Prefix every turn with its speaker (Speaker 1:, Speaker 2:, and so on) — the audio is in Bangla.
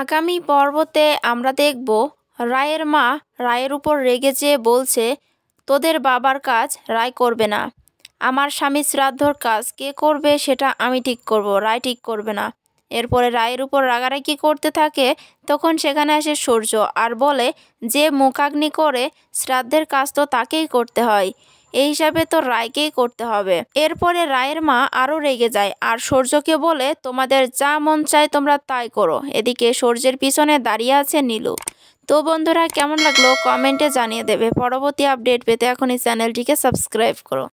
Speaker 1: আগামী পর্বতে আমরা দেখব রায়ের মা রায়ের উপর রেগে যেয়ে বলছে তোদের বাবার কাজ রায় করবে না আমার স্বামী শ্রাদ্ধর কাজ কে করবে সেটা আমি ঠিক করব রায় ঠিক করবে না এরপরে রায়ের উপর রাগারাগি করতে থাকে তখন সেখানে আসে সূর্য আর বলে যে মুখাগ্নি করে শ্রাদ্ধের কাজ তো তাকেই করতে হয় এই হিসাবে তো রায়কেই করতে হবে এরপরে রায়ের মা আরও রেগে যায় আর সূর্যকে বলে তোমাদের যা মন চায় তোমরা তাই করো এদিকে সূর্যের পিছনে দাঁড়িয়ে আছে নীলু তো বন্ধুরা কেমন লাগলো কমেন্টে জানিয়ে দেবে পরবর্তী আপডেট পেতে এখনই চ্যানেলটিকে সাবস্ক্রাইব করো